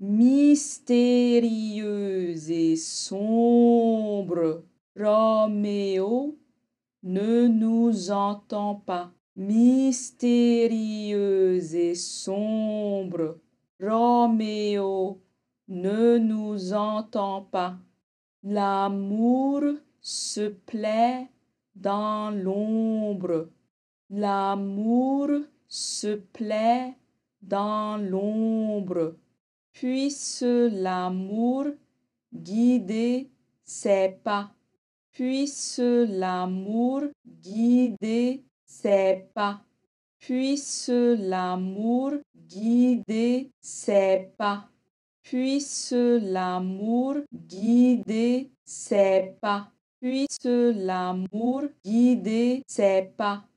mystérieuse et sombre. Roméo ne nous entend pas. Mystérieuse et sombre. Roméo ne nous entend pas. L'amour se plaît dans l'ombre. L'amour se plaît dans l'ombre. Puisse l'amour guider ses pas. Puisse l'amour guider ses pas. Puisse l'amour guider ses pas. Puisse l'amour guider ses pas. Puisse l'amour guider ses pas.